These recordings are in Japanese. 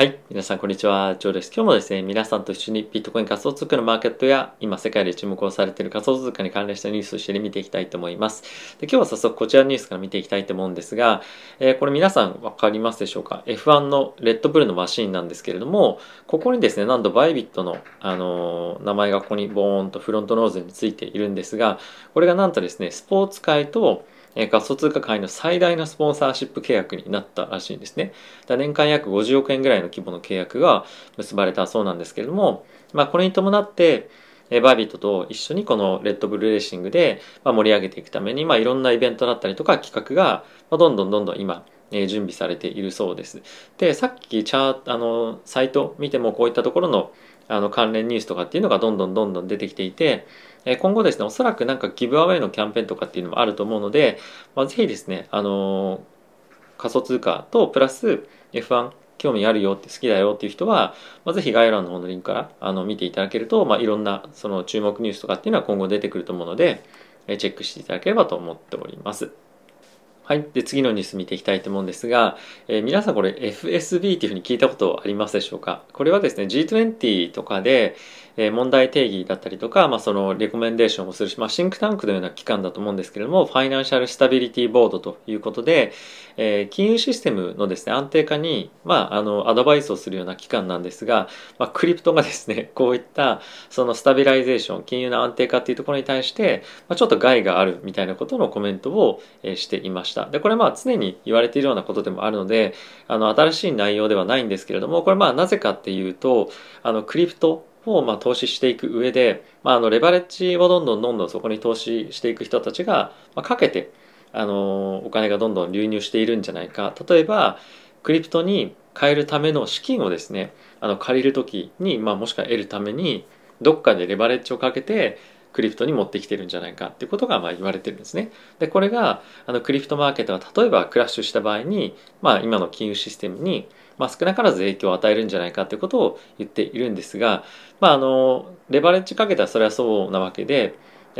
はい。皆さん、こんにちは。ジョーです。今日もですね、皆さんと一緒にビットコイン仮想通貨のマーケットや、今世界で注目をされている仮想通貨に関連したニュースを一緒に見ていきたいと思います。で今日は早速こちらのニュースから見ていきたいと思うんですが、えー、これ皆さんわかりますでしょうか ?F1 のレッドブルのマシンなんですけれども、ここにですね、なんとバイビットの、あのー、名前がここにボーンとフロントノーズについているんですが、これがなんとですね、スポーツ界と、え仮想通貨界の最大のスポンサーシップ契約になったらしいんですね。だ年間約50億円ぐらいの規模の契約が結ばれたそうなんですけれども、まあ、これに伴って、えバービットと一緒にこのレッドブルレーシングで、ま盛り上げていくために、まあ、いろんなイベントだったりとか企画が、まどんどんどんどん今、え準備されているそうです。で、さっきチャーあの、サイト見てもこういったところのあの関連ニュースとかっていうのがどんどんどんどん出てきていて、え今後ですね、おそらくなんかギブアウェイのキャンペーンとかっていうのもあると思うので、まあ、ぜひですね、あの仮想通貨とプラス F1 興味あるよって好きだよっていう人は、まあ、ぜひ概要欄の方のリンクからあの見ていただけると、まあ、いろんなその注目ニュースとかっていうのは今後出てくると思うので、えチェックしていただければと思っております。はい。で、次のニュース見ていきたいと思うんですが、えー、皆さんこれ FSB っていうふうに聞いたことありますでしょうかこれはですね、G20 とかで、え問題定義だったりとか、まあ、そのレコメンデーションをするし、まあ、シンクタンクのような機関だと思うんですけれども、ファイナンシャルスタビリティボードということで、えー、金融システムのですね、安定化に、まあ、あの、アドバイスをするような機関なんですが、まあ、クリプトがですね、こういった、そのスタビライゼーション、金融の安定化っていうところに対して、まあ、ちょっと害があるみたいなことのコメントを、えしていました。で、これまあ常に言われているようなことでもあるので、あの、新しい内容ではないんですけれども、これまあなぜかっていうと、あの、クリプトをまあ投資していく上で、まあ、あのレバレッジをどんどんどんどんそこに投資していく人たちが、まあ、かけてあのお金がどんどん流入しているんじゃないか例えばクリプトに変えるための資金をですねあの借りる時に、まあ、もしくは得るためにどっかでレバレッジをかけてクリプトに持ってきてるんじゃないかっていうことがまあ言われてるんですね。でこれがあのクリプトマーケットが例えばクラッシュした場合に、まあ、今の金融システムにまあ、少なからず影響を与えるんじゃないかということを言っているんですが、まあ、あのレバレッジかけたらそれはそうなわけで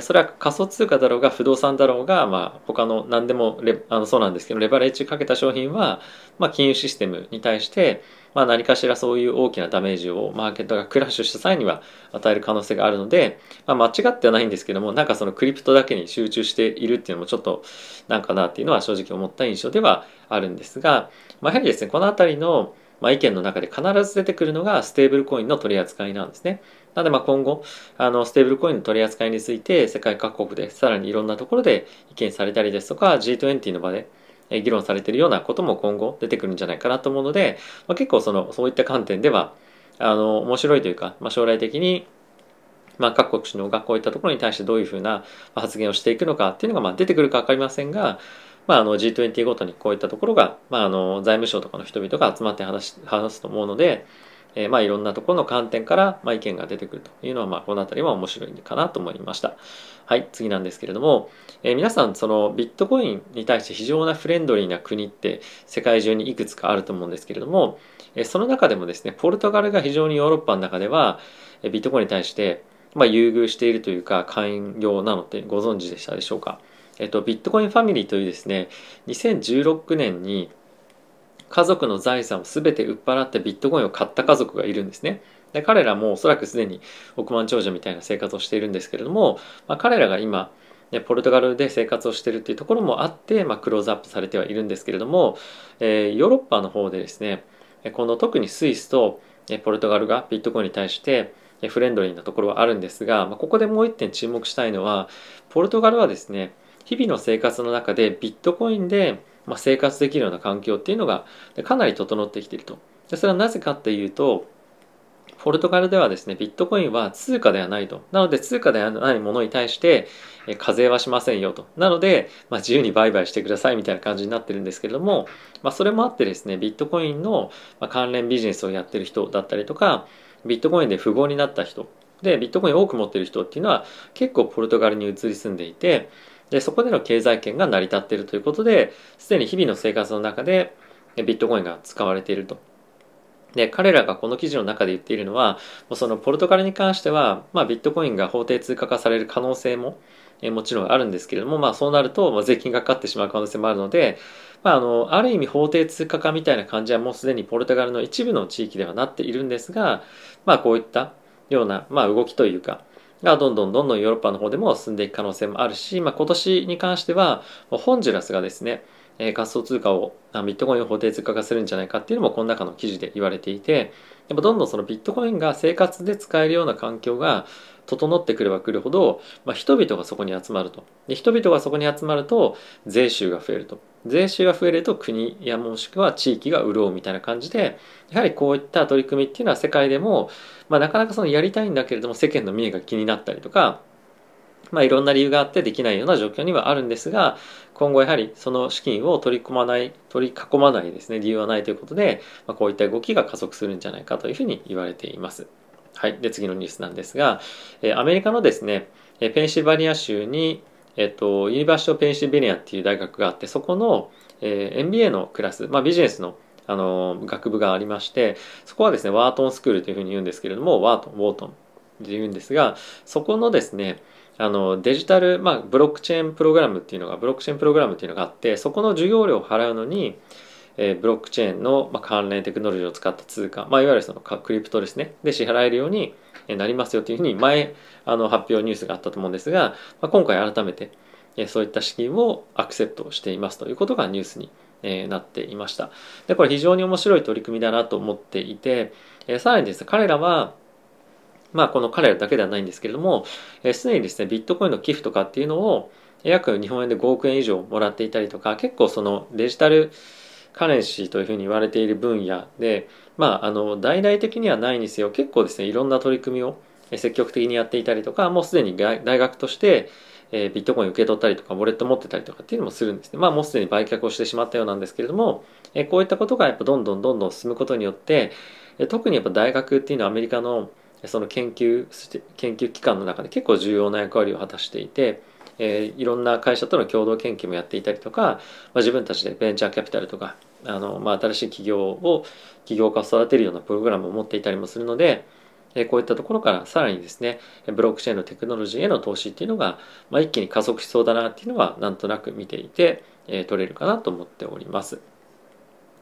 それは仮想通貨だろうが不動産だろうが、まあ、他の何でもレあのそうなんですけどレバレッジかけた商品は、まあ、金融システムに対して、まあ、何かしらそういう大きなダメージをマーケットがクラッシュした際には与える可能性があるので、まあ、間違ってはないんですけどもなんかそのクリプトだけに集中しているっていうのもちょっとなんかなっていうのは正直思った印象ではあるんですが、まあ、やはりですねこの辺りのまあ、意見の中で必ず出てくるのがステーブルコインの取り扱いなんですね。なのでまあ今後あのステーブルコインの取り扱いについて世界各国でさらにいろんなところで意見されたりですとか G20 の場で議論されているようなことも今後出てくるんじゃないかなと思うので、まあ、結構そのそういった観点ではあの面白いというか、まあ、将来的にまあ、各国首脳がこういったところに対してどういうふうな発言をしていくのかっていうのがまあ出てくるかわかりませんが、まあ、あの G20 ごとにこういったところが、まあ、あの財務省とかの人々が集まって話話すと思うので、えー、まあ、いろんなところの観点から、まあ、意見が出てくるというのは、まあ、この辺りは面白いかなと思いました。はい、次なんですけれども、えー、皆さん、そのビットコインに対して非常なフレンドリーな国って世界中にいくつかあると思うんですけれども、えー、その中でもですね、ポルトガルが非常にヨーロッパの中では、えビットコインに対して、ま優遇しているというか、寛容なのってご存知でしたでしょうか。えっと、ビットコインファミリーというですね2016年に家族の財産を全て売っ払ってビットコインを買った家族がいるんですね。で彼らもおそらくすでに億万長者みたいな生活をしているんですけれども、まあ、彼らが今、ね、ポルトガルで生活をしているっていうところもあって、まあ、クローズアップされてはいるんですけれども、えー、ヨーロッパの方でですねこの特にスイスとポルトガルがビットコインに対してフレンドリーなところはあるんですが、まあ、ここでもう一点注目したいのはポルトガルはですね日々の生活の中でビットコインでま生活できるような環境っていうのがかなり整ってきていると。でそれはなぜかっていうと、ポルトガルではですね、ビットコインは通貨ではないと。なので通貨ではないものに対して課税はしませんよと。なので、まあ、自由に売買してくださいみたいな感じになってるんですけれども、まあ、それもあってですね、ビットコインの関連ビジネスをやってる人だったりとか、ビットコインで富豪になった人、で、ビットコイン多く持ってる人っていうのは結構ポルトガルに移り住んでいて、でそこでの経済圏が成り立っているということですでに日々の生活の中でビットコインが使われていると。で彼らがこの記事の中で言っているのはもうそのポルトガルに関しては、まあ、ビットコインが法定通貨化される可能性もえもちろんあるんですけれども、まあ、そうなると、ま税金がかかってしまう可能性もあるので、まああ、のある意味法定通貨化みたいな感じはもうすでにポルトガルの一部の地域ではなっているんですが、まあ、こういったような、まあ動きというかがどんどんどんどんヨーロッパの方でも進んでいく可能性もあるし、まあ、今年に関してはホンジュラスがですねえ仮想通貨をビットコインを法定通貨化するんじゃないかっていうのもこの中の記事で言われていてやっぱどんどんそのビットコインが生活で使えるような環境が整ってくればくるほど、まあ、人々がそこに集まるとで人々がそこに集まると税収が増えると税収が増えると国やもしくは地域が潤うみたいな感じでやはりこういった取り組みっていうのは世界でも、まあ、なかなかそのやりたいんだけれども世間の見えが気になったりとかまあ、いろんな理由があってできないような状況にはあるんですが今後やはりその資金を取り込まない取り囲まないですね理由はないということで、まあ、こういった動きが加速するんじゃないかというふうに言われています。はい、で次のニュースなんですが、えアメリカのですねペンシルバニア州に、えっと、ユニバーシティ・ペンシルベニアっていう大学があってそこの、えー、MBA のクラス、まあ、ビジネスのあの学部がありましてそこはですねワートンスクールというふうに言うんですけれどもワートンウォートンって言うんですがそこのですねあのデジタル、まあ、ブロックチェーンプログラムっていうのがブロックチェーンプログラムっていうのがあってそこの授業料を払うのに、えー、ブロックチェーンの、まあ、関連テクノロジーを使った通貨、まあ、いわゆるそのクリプトですねで支払えるようになりますよというふうに前あの発表ニュースがあったと思うんですが、まあ、今回改めてそういった資金をアクセプトしていますということがニュースになっていましたでこれ非常に面白い取り組みだなと思っていてさらにですね彼らはまあこの彼らだけではないんですけれども、えー、すでにですね、ビットコインの寄付とかっていうのを約日本円で5億円以上もらっていたりとか、結構そのデジタルカレンシーというふうに言われている分野で、まああの、大々的にはないにせよ、結構ですね、いろんな取り組みを積極的にやっていたりとか、もうすでに大学として、えー、ビットコイン受け取ったりとか、ウォレット持ってたりとかっていうのもするんですね。まあもうすでに売却をしてしまったようなんですけれども、えー、こういったことがやっぱどんどんどんどん進むことによって、え特にやっぱ大学っていうのはアメリカのその研究研究機関の中で結構重要な役割を果たしていて、えー、いろんな会社との共同研究もやっていたりとか、まあ、自分たちでベンチャーキャピタルとかあの、まあ、新しい企業を起業家を育てるようなプログラムを持っていたりもするので、えー、こういったところからさらにですねブロックチェーンのテクノロジーへの投資っていうのが、まあ、一気に加速しそうだなっていうのはなんとなく見ていて、えー、取れるかなと思っております。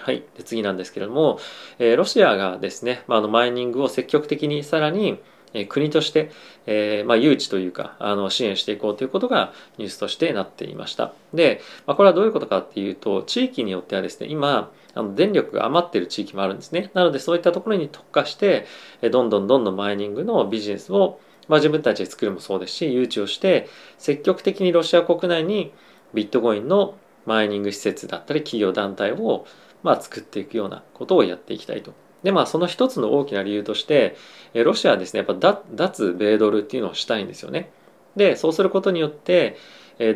はい。で次なんですけれども、えー、ロシアがですね、まあ、あのマイニングを積極的にさらに、えー、国として、えー、まあ、誘致というか、あの、支援していこうということがニュースとしてなっていました。で、まあ、これはどういうことかっていうと、地域によってはですね、今、あの電力が余ってる地域もあるんですね。なので、そういったところに特化して、えどんどんどんどんマイニングのビジネスを、まあ、自分たちで作るもそうですし、誘致をして、積極的にロシア国内にビットコインのマイニング施設だったり、企業団体をまあ、作っていくようなことをやっていきたいと。でまあ、その一つの大きな理由としてロシアはですねやっぱ脱米ドルっていうのをしたいんですよね。でそうすることによって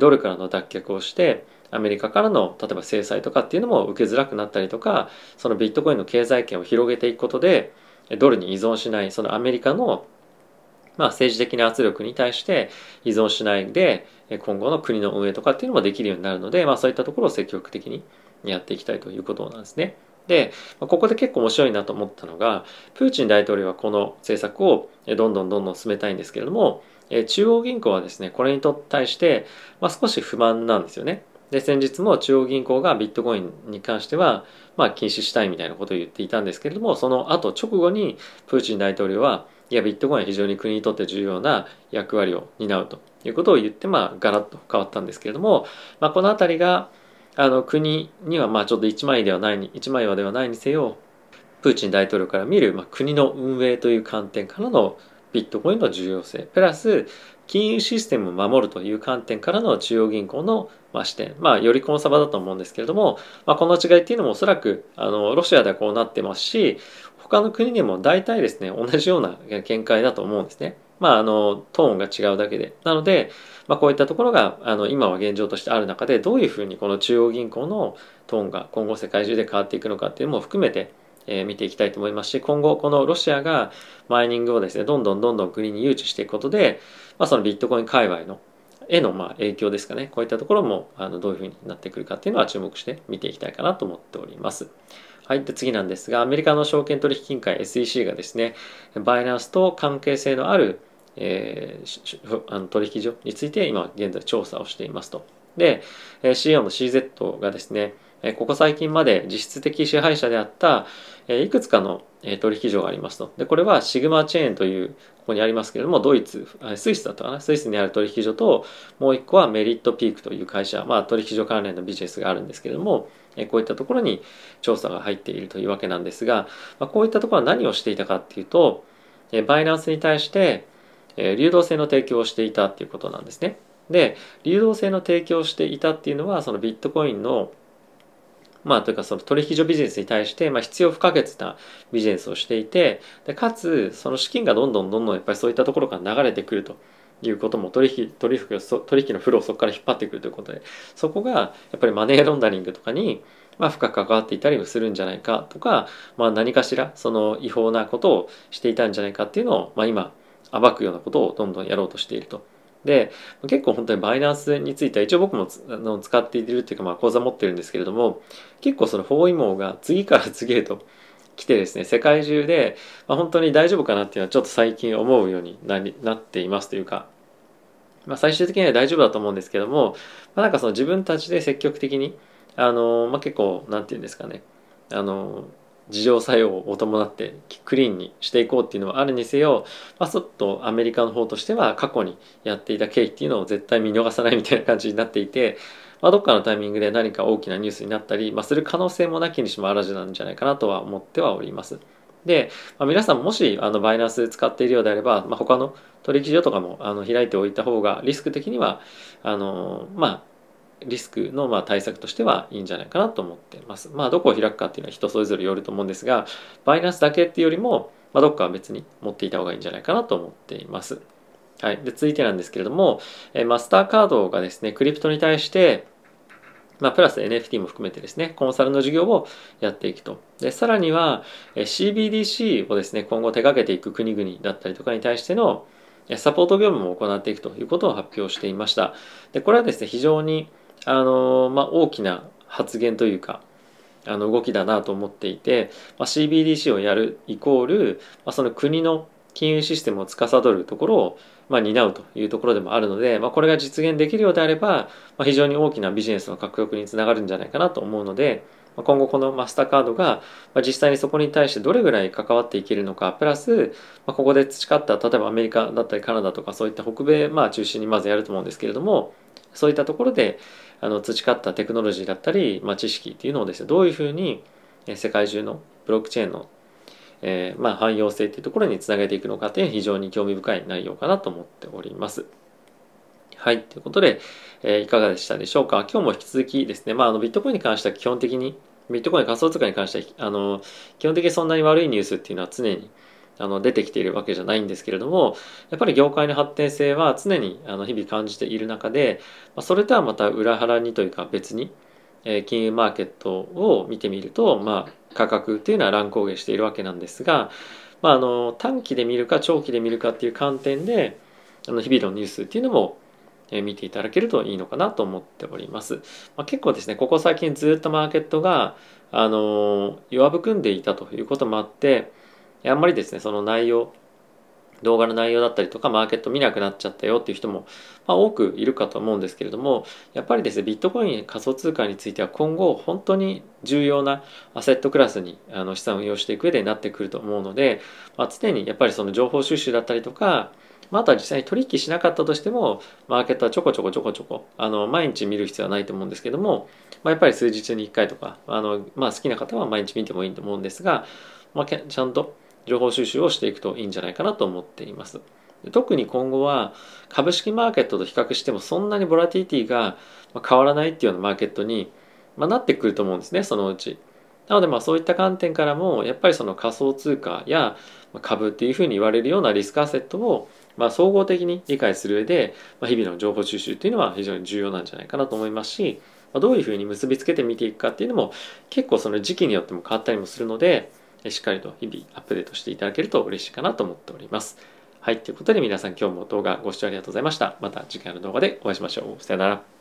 ドルからの脱却をしてアメリカからの例えば制裁とかっていうのも受けづらくなったりとかそのビットコインの経済圏を広げていくことでドルに依存しないそのアメリカのまあ、政治的な圧力に対して依存しないで今後の国の運営とかっていうのもできるようになるので、まあ、そういったところを積極的にやっていきたいということなんですね。でここで結構面白いなと思ったのがプーチン大統領はこの政策をどんどんどんどん進めたいんですけれども中央銀行はですねこれに対して、まあ、少し不満なんですよね。で先日も中央銀行がビットコインに関しては、まあ、禁止したいみたいなことを言っていたんですけれどもその後直後にプーチン大統領はいやビットコインは非常に国にとって重要な役割を担うということを言って、まあ、ガラッと変わったんですけれども、まあ、この辺りがあの国にはまあちょっと一枚ではない一枚岩ではないにせよプーチン大統領から見る、まあ、国の運営という観点からのビットコインの重要性プラス金融システムを守るという観点からの中央銀行の、まあ、視点、まあ、よりコンサバだと思うんですけれども、まあ、この違いっていうのもおそらくあのロシアではこうなってますし他の国でも大体ですね同じような見解だと思うんですね。まあ、あのトーンが違うだけでなので、まあ、こういったところがあの今は現状としてある中でどういうふうにこの中央銀行のトーンが今後世界中で変わっていくのかっていうのも含めて、えー、見ていきたいと思いますし今後このロシアがマイニングをですねどんどんどんどん国に誘致していくことで、まあ、そのビットコイン界隈のへのまあ、影響ですかねこういったところもあのどういうふうになってくるかっていうのは注目して見ていきたいかなと思っております。はい、で次なんですがアメリカの証券取引委員会 SEC がですねバイナンスと関係性のあるえー、あの取引所について今現在調査をしていますと。で、CO の CZ がですね、ここ最近まで実質的支配者であったいくつかの取引所がありますと。で、これはシグマチェーンという、ここにありますけれども、ドイツ、スイスだったかな、スイスにある取引所と、もう一個はメリットピークという会社、まあ取引所関連のビジネスがあるんですけれども、こういったところに調査が入っているというわけなんですが、こういったところは何をしていたかっていうと、バイナンスに対して、え流動性の提供をしていたっていうことなんですね。で流動性の提供をしていたっていうのはそのビットコインのまあ、というかその取引所ビジネスに対して、まあ、必要不可欠なビジネスをしていてでかつその資金がどんどんどんどんやっぱりそういったところから流れてくるということも取引取引取引のフローをそこから引っ張ってくるということでそこがやっぱりマネーロンダリングとかに、まあ、深く関わっていたりもするんじゃないかとか、まあ、何かしらその違法なことをしていたんじゃないかっていうのを、まあ、今暴くようなことをどんどんやろうとしていると。で、結構本当にバイナンスについては、一応僕もあの使っているっていうか、まあ講座持ってるんですけれども、結構その包囲網が次から次へと 来てですね、世界中で、まあ、本当に大丈夫かなっていうのはちょっと最近思うようになりなっていますというか、まあ最終的には大丈夫だと思うんですけども、まあなんかその自分たちで積極的に、あの、まあ結構、なんていうんですかね、あの、自浄作用を伴ってクリーンにしていこうっていうのはあるにせよ、まあ、そっとアメリカの方としては過去にやっていた経緯っていうのを絶対見逃さないみたいな感じになっていて、まあ、どっかのタイミングで何か大きなニュースになったり、まあ、する可能性もなきにしもあらずなんじゃないかなとは思ってはおります。で、まあ、皆さんもしあのバイナンス使っているようであれば、まあ、他の取引所とかもあの開いておいた方がリスク的にはあのまあリスクのまあ対策としてはいいんじゃないかなと思ってます。まあ、どこを開くかっていうのは人それぞれよると思うんですが、バイナンスだけっていうよりも、まあ、どっかは別に持っていた方がいいんじゃないかなと思っています。はい。で、続いてなんですけれども、えマスターカードがですね、クリプトに対して、まあ、プラス NFT も含めてですね、コンサルの事業をやっていくと。で、さらには、CBDC をですね、今後手掛けていく国々だったりとかに対しての、サポート業務も行っていくということを発表していました。で、これはですね、非常にあのまあ、大きな発言というかあの動きだなと思っていて、まあ、CBDC をやるイコール、まあ、その国の金融システムを司るところを、まあ、担うというところでもあるので、まあ、これが実現できるようであれば、まあ、非常に大きなビジネスの獲得につながるんじゃないかなと思うので、今後このマスターカードが実際にそこに対してどれぐらい関わっていけるのかプラスここで培った例えばアメリカだったりカナダとかそういった北米まあ中心にまずやると思うんですけれどもそういったところであの培ったテクノロジーだったり、まあ、知識っていうのをですねどういうふうに世界中のブロックチェーンの、えー、まあ汎用性っていうところにつなげていくのかっていう非常に興味深い内容かなと思っております。はい。ということで、えー、いかがでしたでしょうか。今日も引き続きですね、まあ、あのビットコインに関しては基本的にビットコイン仮想通貨に関してはあの基本的にそんなに悪いニュースっていうのは常にあの出てきているわけじゃないんですけれどもやっぱり業界の発展性は常にあの日々感じている中で、まあ、それとはまた裏腹にというか別に、えー、金融マーケットを見てみると、まあ、価格っていうのは乱高下しているわけなんですが、まあ、あの短期で見るか長期で見るかっていう観点であの日々のニュースっていうのも見ていただけるといいのかなと思っております。まあ、結構ですね、ここ最近ずっとマーケットが、あの弱含んでいたということもあって、あんまりですね、その内容、動画の内容だったりとかマーケット見なくなっちゃったよっていう人も、まあ、多くいるかと思うんですけれどもやっぱりですねビットコイン仮想通貨については今後本当に重要なアセットクラスにあの資産を運用していく上でなってくると思うので、まあ、常にやっぱりその情報収集だったりとかまあ、あとは実際に取引しなかったとしてもマーケットはちょこちょこちょこちょこあの毎日見る必要はないと思うんですけども、まあ、やっぱり数日に1回とかあの、まあ、好きな方は毎日見てもいいと思うんですが、まあ、ちゃんと情報収集をしていくといいんじゃないかなと思っています。特に今後は株式マーケットと比較してもそんなにボラティティが変わらないっていうようなマーケットに、まなってくると思うんですねそのうち。なのでまあそういった観点からもやっぱりその仮想通貨や株っていうふうに言われるようなリスクアセットをまあ、総合的に理解する上で、まあ、日々の情報収集っていうのは非常に重要なんじゃないかなと思いますし、まあ、どういうふうに結びつけて見ていくかっていうのも結構その時期によっても変わったりもするのでしっかりと日々アップデートしていただけると嬉しいかなと思っております。はい。ということで皆さん今日も動画ご視聴ありがとうございました。また次回の動画でお会いしましょう。さよなら。